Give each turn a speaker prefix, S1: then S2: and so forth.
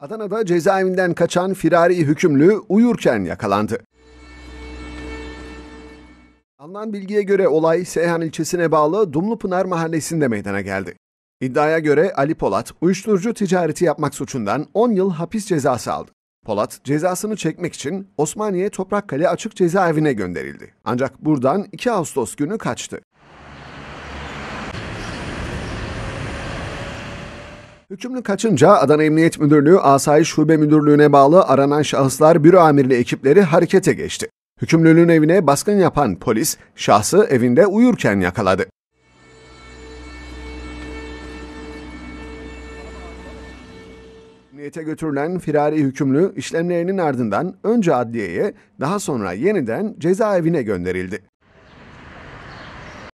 S1: Adana'da cezaevinden kaçan firari hükümlü uyurken yakalandı. Alınan bilgiye göre olay Seyhan ilçesine bağlı Dumlupınar mahallesinde meydana geldi. İddiaya göre Ali Polat uyuşturucu ticareti yapmak suçundan 10 yıl hapis cezası aldı. Polat cezasını çekmek için Osmaniye Toprakkale Açık Cezaevine gönderildi. Ancak buradan 2 Ağustos günü kaçtı. Hükümlü kaçınca Adana Emniyet Müdürlüğü Asayiş Şube Müdürlüğü'ne bağlı aranan şahıslar büro amirli ekipleri harekete geçti. Hükümlünün evine baskın yapan polis şahsı evinde uyurken yakaladı. Emniyete götürülen firari hükümlü işlemlerinin ardından önce adliyeye daha sonra yeniden cezaevine gönderildi.